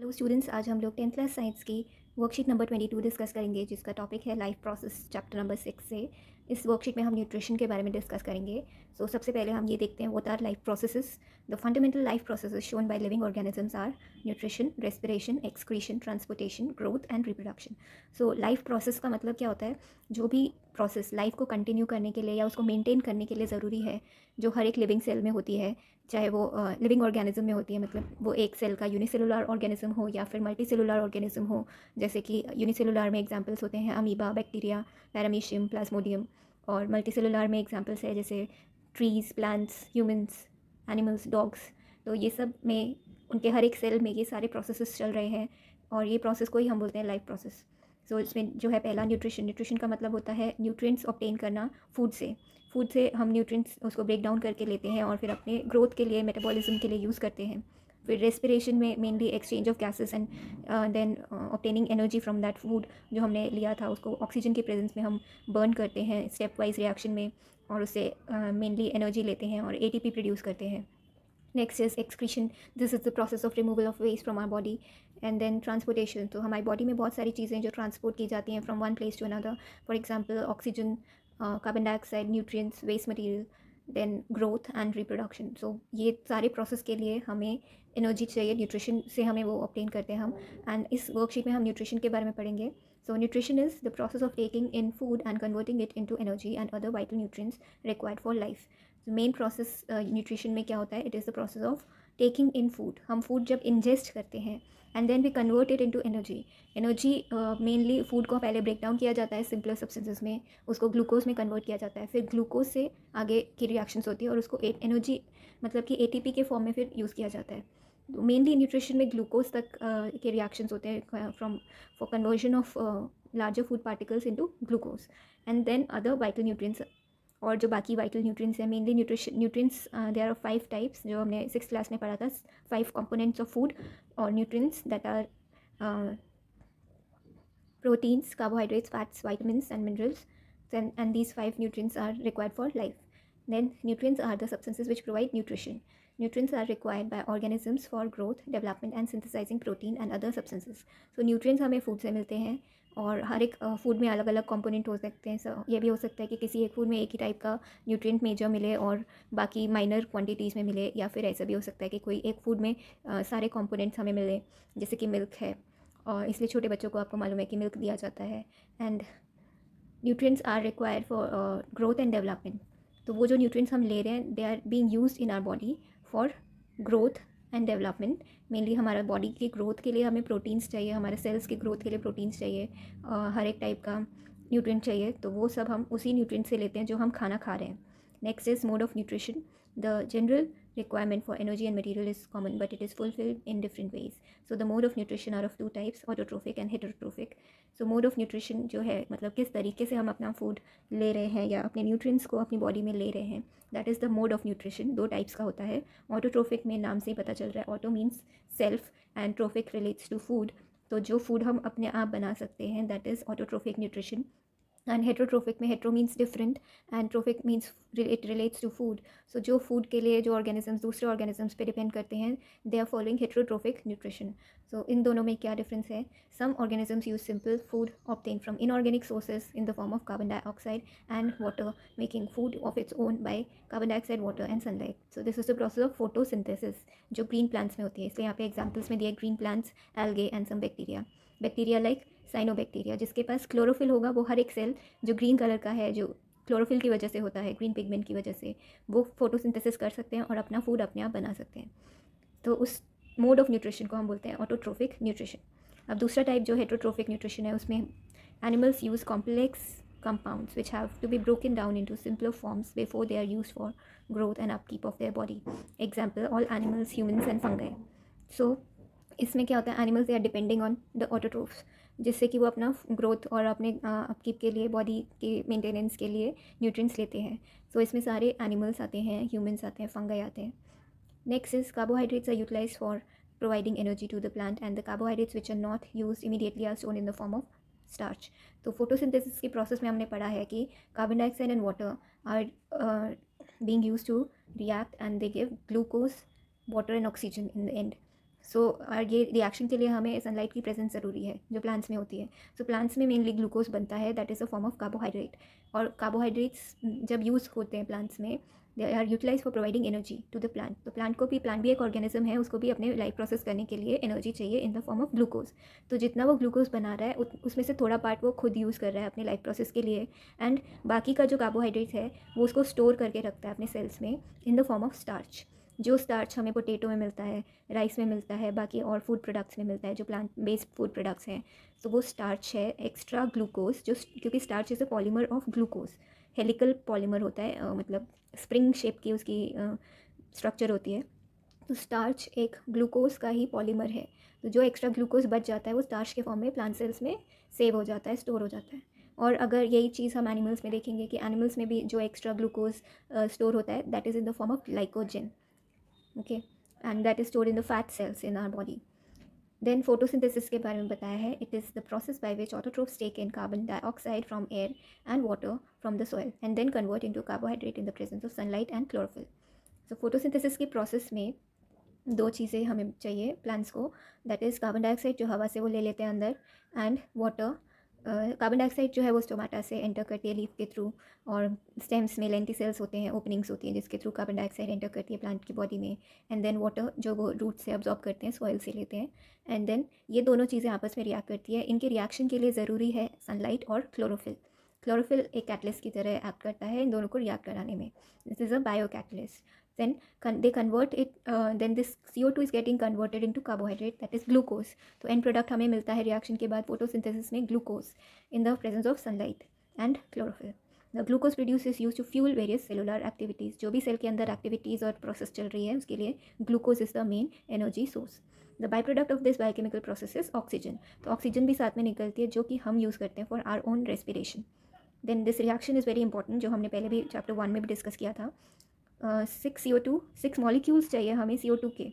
Hello students आज हम लोग टेंथ क्लास साइंस की worksheet number twenty two discuss करेंगे जिसका टॉपिक है life process chapter number six से इस वर्कशीट में हम न्यूट्रिशन के बारे में डिस्कस करेंगे सो so, सबसे पहले हम ये देखते हैं what are life processes the fundamental life processes shown by living organisms are nutrition respiration excretion transportation growth and reproduction so life process का मतलब क्या होता है जो भी प्रोसेस लाइफ को कंटिन्यू करने के लिए या उसको मेनटेन करने के लिए ज़रूरी है जो हर एक लिविंग सेल में होती है चाहे वो लिविंग uh, ऑर्गेनिज्म में होती है मतलब वो एक सेल का यूनिसेलुलर ऑर्गेनिज्म हो या फिर मल्टी सेलुलर ऑर्गेनिज्म हो जैसे कि यूनिसेलुलर में एग्जाम्पल्स होते हैं अमीबा बैक्टीरिया पैरामीशियम प्लाज्मोडियम और मल्टीसेलुलर में एग्जाम्पल्स है जैसे trees plants humans animals dogs तो ये सब में उनके हर एक सेल में ये सारे प्रोसेस चल रहे हैं और ये प्रोसेस को ही हम बोलते हैं लाइफ प्रोसेस सो so, इसमें जो है पहला न्यूट्रिशन न्यूट्रिशन का मतलब होता है न्यूट्रिएंट्स ऑप्टेन करना फूड से फूड से हम न्यूट्रिएंट्स उसको ब्रेक डाउन करके लेते हैं और फिर अपने ग्रोथ के लिए मेटाबॉलिज्म के लिए यूज़ करते हैं फिर रेस्पिरेशन में mainly exchange of gases and then obtaining energy from that food जो हमने लिया था उसको ऑक्सीजन के प्रेजेंस में हम बर्न करते हैं स्टेप वाइज रिएक्शन में और उससे मेनली uh, एनर्जी लेते हैं और एटीपी प्रोड्यूस करते हैं next is excretion this is the process of removal of waste from our body and then transportation तो हमारी बॉडी में बहुत सारी चीज़ें जो ट्रांसपोर्ट की जाती हैं from one place to another for example oxygen carbon dioxide nutrients waste material then growth and reproduction so ये सारे प्रोसेस के लिए हमें एनर्जी चाहिए न्यूट्रिशन से हमें वो ऑप्टेन करते हैं हम एंड इस वर्कशीट में हम न्यूट्रिशन के बारे में पढ़ेंगे so nutrition is the process of taking in food and converting it into energy and other vital nutrients required for life main process nutrition में क्या होता है it is the process of taking in food हम food जब ingest करते हैं and then we convert it into energy energy mainly food को पहले ब्रेक डाउन किया जाता है सिंपलर सब्सटेंसेस में उसको ग्लूकोज में कन्वर्ट किया जाता है फिर ग्लूकोज से आगे की रिएक्शंस होती है और उसको एनर्जी मतलब कि ए के फॉर्म में फिर यूज़ किया जाता है मेनली तो न्यूट्रिशन में ग्लूकोज तक uh, के रिएक्शंस होते हैं from for conversion of larger food particles into glucose and then other vital न्यूट्रिय और जो बाकी वाइटल न्यूट्रिएंट्स हैं मेनली न्यूट्रिश nutrients they are five types जो हमने सिक्स क्लास में पढ़ा था फाइव कंपोनेंट्स ऑफ फूड और nutrients that are proteins carbohydrates fats vitamin and minerals and these five nutrients are required for life then nutrients are the substances which provide nutrition nutrients are required by organisms for growth development and synthesising protein and other substances so nutrients हमें food से मिलते हैं और हर एक food में अलग अलग component हो सकते हैं सो ये भी हो सकता है कि किसी एक फूड में एक ही टाइप का न्यूट्रिएंट मेजर मिले और बाकी माइनर क्वांटिटीज़ में मिले या फिर ऐसा भी हो सकता है कि कोई एक फूड में सारे कंपोनेंट्स हमें मिले जैसे कि मिल्क है और इसलिए छोटे बच्चों को आपको मालूम है कि मिल्क दिया जाता है and nutrients are require for growth and development तो वो जो न्यूट्रियस हम ले रहे हैं they are being use in our body for growth and development mainly हमारा बॉडी के ग्रोथ के लिए हमें प्रोटीन्स चाहिए हमारे सेल्स के ग्रोथ के लिए प्रोटीन्स चाहिए uh, हर एक टाइप का न्यूट्रिएंट चाहिए तो वो सब हम उसी न्यूट्रिएंट से लेते हैं जो हम खाना खा रहे हैं next is mode of nutrition the general requirement for energy and material is common, but it is fulfilled in different ways. So the mode of nutrition are of two types, autotrophic and heterotrophic. So mode of nutrition जो है मतलब किस तरीके से हम अपना food ले रहे हैं या अपने न्यूट्रिएंट्स को अपनी बॉडी में ले रहे हैं that is the mode of nutrition दो टाइप्स का होता है ऑटोट्रोफिक में नाम से ही पता चल रहा है auto means self and trophic relates to food तो जो फूड हम अपने आप बना सकते हैं that is autotrophic nutrition and heterotrophic में hetero means different and trophic means it relates to food so जो फूड के लिए जो ऑर्गेनिजम्स दूसरे ऑर्गेनिजम्स पे डिपेंड करते हैं they are following heterotrophic nutrition so इन दोनों में क्या डिफरेंस है some organisms use simple food obtain from inorganic sources in the form of carbon dioxide and water making food of its own by carbon dioxide water and sunlight so this is the process of photosynthesis जो green plants में होती है इसलिए यहाँ पे examples में दिया green plants algae and some bacteria bacteria like cyanobacteria जिसके पास क्लोरोफिल होगा वो हर एक सेल जो ग्रीन कलर का है जो क्लोरोफिल की वजह से होता है ग्रीन पिगमेंट की वजह से वो फोटोसिंथेसिस कर सकते हैं और अपना फूड अपने आप बना सकते हैं तो उस मोड ऑफ न्यूट्रिशन को हम बोलते हैं ऑटोट्रोफिक न्यूट्रिशन अब दूसरा टाइप जो हेट्रोट्रोफिक न्यूट्रिशन है उसमें animals use complex compounds which have to be broken down into simpler forms before they are use for growth and upkeep of their body example all animals humans and fungi so इसमें क्या होता है animals they are depending on the autotrophs जिससे कि वो अपना growth और अपने अपकीप के लिए बॉडी के मेंटेनेंस के लिए न्यूट्रिएंट्स लेते हैं सो so, इसमें सारे एनिमल्स आते हैं ह्यूमंस आते हैं फंगई आते हैं next is carbohydrates are utilise for providing energy to the plant and the carbohydrates which are not use immediately are sown in the form of starch तो फोटोसिंथेसिस के प्रोसेस में हमने पढ़ा है कि carbon dioxide and water are being use to react and they give glucose water and oxygen in the end so और ये reaction के लिए हमें सनलाइट की प्रेजेंस ज़रूरी है जो प्लांट्स में होती है सो so, प्लांट्स में मेनली ग्लूकोज बनता है that is a form of carbohydrate और कार्बोहाइड्रेट्स हम्म, जब यूज़ होते हैं प्लांट्स में they are utilise for providing energy to the plant तो प्लांट को भी प्लांट भी एक ऑर्गेनिज्म है उसको भी अपने लाइफ प्रोसेस करने के लिए एनर्जी चाहिए in the form of glucose तो जितना वो ग्लूकोज बना रहा है उसमें से थोड़ा पार्ट वो खुद यूज़ कर रहा है अपने लाइफ प्रोसेस के लिए एंड बाकी का जो कार्बोहाइड्रेट्स है वो उसको स्टोर करके रखता है अपने सेल्स में in the form of starch जो स्टार्च हमें पोटेटो में मिलता है राइस में मिलता है बाकी और फूड प्रोडक्ट्स में मिलता है जो प्लांट बेस्ड फूड प्रोडक्ट्स हैं तो वो स्टार्च है एक्स्ट्रा ग्लूकोज जो क्योंकि starch is a polymer of glucose helical polymer होता है आ, मतलब स्प्रिंग शेप की उसकी स्ट्रक्चर होती है तो स्टार्च एक ग्लूकोज का ही पॉलीमर है तो जो एक्स्ट्रा ग्लूकोज बच जाता है वो स्टार्च के फॉर्म में प्लांट सेल्स में सेव हो जाता है स्टोर हो जाता है और अगर यही चीज़ हम एनिमल्स में देखेंगे कि एनिमल्स में भी जो एक्स्ट्रा ग्लूकोज स्टोर होता है that is in the form of glycogen okay and that is store in the fat cells in our body then photosynthesis के बारे में बताया है it is the process by which autotroph take in carbon dioxide from air and water from the soil and then convert into carbohydrate in the presence of sunlight and chlorophyll so photosynthesis की process में दो चीज़ें हमें चाहिए plants को that is carbon dioxide जो हवा से वो ले लेते हैं अंदर एंड वाटर कार्बन डाइऑक्साइड जो है वो स्टोमाटा से एंटर करती है लीफ के थ्रू और स्टेम्स में लेंटी सेल्स होते हैं ओपनिंग्स होती हैं जिसके थ्रू कार्बन डाइऑक्साइड एंटर करती है प्लांट की बॉडी में एंड देन वाटर जो वो रूट से ऑब्जॉर्व करते हैं सॉइल से लेते हैं एंड देन ये दोनों चीज़ें आपस में रिएक्ट करती है इनके रिएक्शन के लिए ज़रूरी है सनलाइट और क्लोरोफिल क्लोरोफिल एक कैटलिस्ट की तरह एक्ट करता है इन दोनों को रिएक्ट कराने में this is a biocatalyst then con they convert it uh, then this CO2 is getting converted into carbohydrate that is glucose so end product hame milta hai reaction ke baad photosynthesis mein glucose in the presence of sunlight and chlorophyll the glucose produced is used to fuel various cellular activities jo bhi cell ke andar activities और process chal rahi hai uske liye glucose is the main energy source the by product of this biochemical process is oxygen तो oxygen भी साथ में निकलती है जो कि हम यूज़ करते हैं for our own respiration then this reaction is very important जो हमने पहले भी चैप्टर वन में भी डिस्कस किया था six C O two six molecules चाहिए हमें सी ओ टू के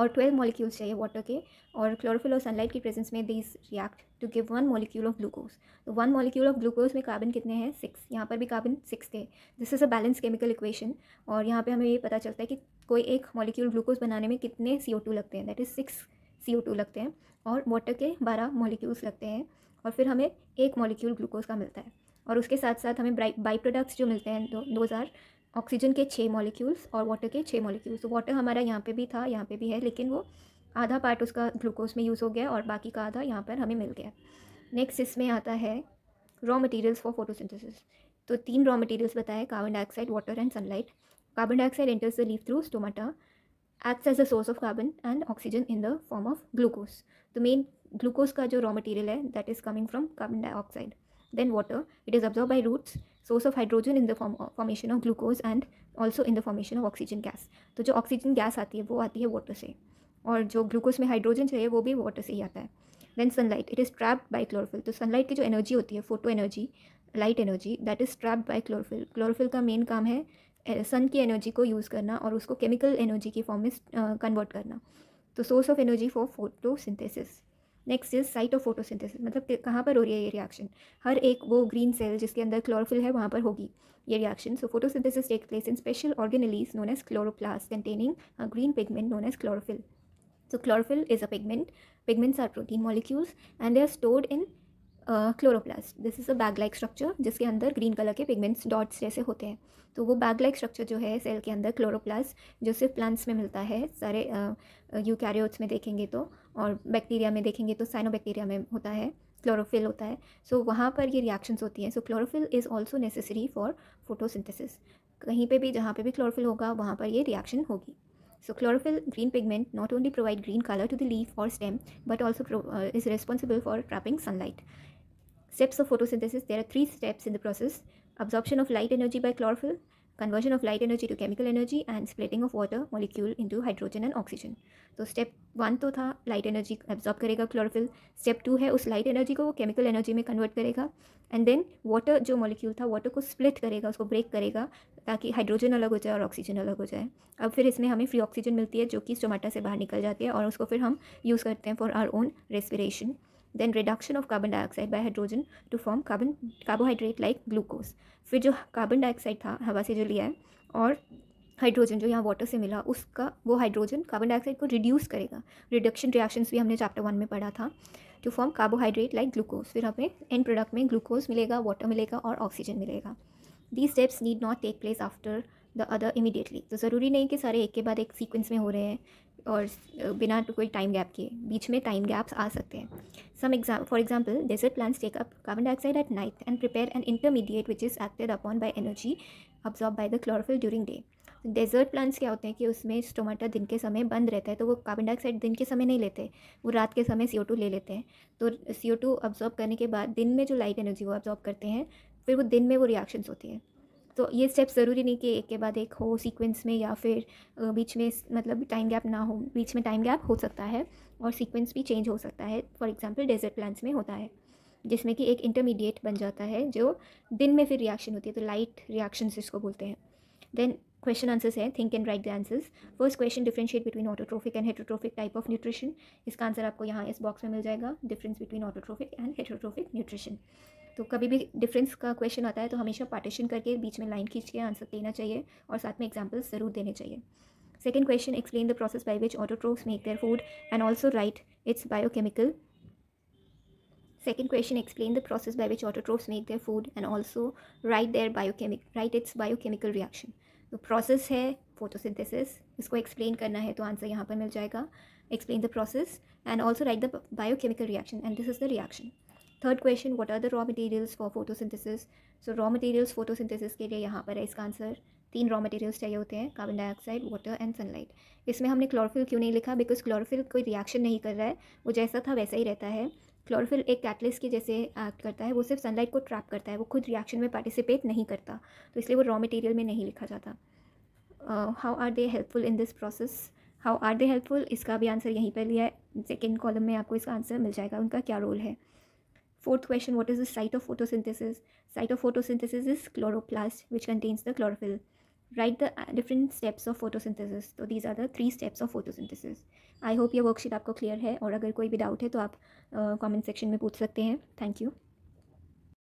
और ट्वेल्व मॉलिक्यूल्स चाहिए वाटर के और क्लोरोफिल और सनलाइट की प्रेजेंस में this react to give one molecule of glucose तो वन मॉलिक्यूल ऑफ ग्लूकोज में कार्बन कितने हैं सिक्स यहाँ पर भी कार्बन सिक्स थे this is a balance chemical equation और यहाँ पे हमें ये पता चलता है कि कोई एक मॉलिक्यूल ग्लूकोज बनाने में कितने सी ओ टू लगते हैं that is six C O two लगते हैं और वाटर के बारह मॉलिक्यूल्स लगते हैं और फिर हमें एक मॉलिक्यूल ग्लूकोज का मिलता है और उसके साथ साथ हमें बाई प्रोडक्ट्स जो मिलते हैं दो दोज आर ऑक्सीजन के छः मॉलिक्यूल्स और वाटर के छः मॉलिक्यूल्स वाटर हमारा यहाँ पे भी था यहाँ पे भी है लेकिन वो आधा पार्ट उसका ग्लूकोज में यूज़ हो गया और बाकी का आधा यहाँ पर हमें मिल गया नेक्स्ट इसमें आता है रॉ मटेरियल्स फॉर फोटोसिंथेसिस तो तीन रॉ मटेरियल्स बताए carbon dioxide water and sunlight carbon dioxide enters the leave through stomata acts as a source of carbon and oxygen in the form of glucose तो main glucose का जो raw material है that is coming from carbon dioxide then water it is absorb by roots source of hydrogen in the formation of glucose and also in the formation of oxygen gas तो जो oxygen gas आती है वो आती है water से और जो ग्लूकोज में हाइड्रोजन चाहिए वो भी वाटर से ही आता है then sunlight it is trapped by chlorophyll तो सनलाइट की जो एनर्जी होती है photo energy light energy that is trapped by chlorophyll chlorophyll का मेन काम है सन eh, की एनर्जी को यूज़ करना और उसको केमिकल एनर्जी की फॉर्म में कन्वर्ट uh, करना तो source of energy for photosynthesis next is site of photosynthesis मतलब कहाँ पर हो रही है ये रिएक्शन हर एक वो ग्रीन सेल जिसके अंदर क्लोरोफिल है वहाँ पर होगी ये reaction so photosynthesis take place in special organelles known as chloroplast containing a green pigment known as chlorophyll so chlorophyll is a pigment pigments are protein molecules and they are stored in chloroplast this is a bag like structure जिसके अंदर green colour के pigments dots जैसे होते हैं तो वो bag like structure जो है सेल के अंदर क्लोरोप्लास्ट जो सिर्फ प्लांट्स में मिलता है सारे यूकैरियोट्स में देखेंगे तो और बैक्टीरिया में देखेंगे तो साइनो बैक्टीरिया में होता है क्लोरोफिल होता है सो so, वहाँ पर ये रिएक्शंस होती हैं so chlorophyll is also necessary for photosynthesis कहीं पे भी जहाँ पे भी क्लोरोफिल होगा वहाँ पर ये रिएक्शन होगी so chlorophyll green pigment not only provide green colour to the leaf और stem but also is responsible for trapping sunlight Steps of photosynthesis there are three steps in the process absorption of light energy by chlorophyll, conversion of light energy to chemical energy, and splitting of water molecule into hydrogen and oxygen तो step one तो था light energy absorb करेगा chlorophyll step two है उस light energy को वो chemical energy में convert करेगा एंड देन वाटर जो मॉलिक्यूल था वाटर को स्प्लिट करेगा उसको ब्रेक करेगा ताकि हाइड्रोजन अलग हो जाए और ऑक्सीजन अलग हो जाए अब फिर इसमें हमें फ्री ऑक्सीजन मिलती है जो कि स्टोमाटा से बाहर निकल जाती है और उसको फिर हम यूज़ करते हैं for our own respiration then reduction of carbon dioxide by hydrogen to form carbon carbohydrate like glucose फिर जो कार्बन डाइऑक्साइड था हवा से जो लिया है और हाइड्रोजन जो यहाँ वाटर से मिला उसका वो हाइड्रोजन कार्बन डाइऑक्साइड को रिड्यूस करेगा रिडक्शन रिएक्शंस भी हमने चैप्टर वन में पढ़ा था to form carbohydrate like glucose फिर हमें एंड प्रोडक्ट में ग्लूकोज मिलेगा वाटर मिलेगा और ऑक्सीजन मिलेगा the steps need not take place after the other immediately तो ज़रूरी नहीं कि सारे एक के बाद एक सीक्वेंस में हो रहे हैं और बिना तो कोई टाइम गैप के बीच में टाइम गैप्स आ सकते हैं some exam for example desert plants take up carbon dioxide at night and prepare an intermediate which is acted upon by energy absorb by the chlorophyll during day desert plants क्या होते हैं कि उसमें stomata दिन के समय बंद रहता है तो वो कार्बन डाइऑक्साइड दिन के समय नहीं लेते वो रात के समय सी ले लेते हैं तो सी ओ अब्जॉर्ब करने के बाद दिन में जो लाइट एनर्जी वो अब्जॉर्ब करते हैं फिर वो दिन में वो रिएक्शंस होती है तो ये स्टेप्स ज़रूरी नहीं कि एक के बाद एक हो सीक्वेंस में या फिर बीच में मतलब टाइम गैप ना हो बीच में टाइम गैप हो सकता है और सीक्वेंस भी चेंज हो सकता है फॉर एग्जांपल डेजर्ट प्लांट्स में होता है जिसमें कि एक इंटरमीडिएट बन जाता है जो दिन में फिर रिएक्शन होती है तो लाइट रिएक्शन जिसको बोलते हैं देन क्वेश्चन आंसर्स हैं think and write the answers first question differentiate between autotrophic and heterotrophic type of nutrition इसका आंसर आपको यहाँ इस बॉक्स में मिल जाएगा difference between autotrophic and heterotrophic nutrition तो कभी भी डिफरेंस का क्वेश्चन आता है तो हमेशा पार्टीशन करके बीच में लाइन खींच के आंसर देना चाहिए और साथ में एग्जाम्पल्स ज़रूर देने चाहिए second question explain the process by which autotrophs make their food and also write its biochemical Second question, explain the process by which autotrophs make their food and also write their biochemical, write its biochemical reaction तो process है photosynthesis इसको explain करना है तो answer यहाँ पर मिल जाएगा explain the process and also write the biochemical reaction and this is the reaction third question what are the raw materials for photosynthesis so raw materials photosynthesis के लिए यहाँ पर है इसका आंसर तीन रॉ मटेरियल्स चाहिए होते हैं carbon dioxide water and sunlight इसमें हमने क्लोरोफिल क्यों नहीं लिखा बिकॉज क्लोरोफिल कोई रिएक्शन नहीं कर रहा है वो जैसा था वैसा ही रहता है क्लोरोफिल एक कैटलिस्ट के जैसे एक्ट करता है वो सिर्फ सनलाइट को ट्रैप करता है वो खुद रिएक्शन में पार्टिसिपेट नहीं करता तो इसलिए वो रॉ मटेरियल में नहीं लिखा जाता how are they helpful in this process how are they helpful इसका भी आंसर यहीं पर लिया है सेकेंड कॉलम में आपको इसका आंसर मिल जाएगा उनका क्या रोल है Fourth question, what is the site of photosynthesis? Site of photosynthesis is chloroplast, which contains the chlorophyll. Write the different steps of photosynthesis. तो these are the three steps of photosynthesis. I hope ये worksheet आपको clear है और अगर कोई भी doubt है तो आप comment section में पूछ सकते हैं Thank you.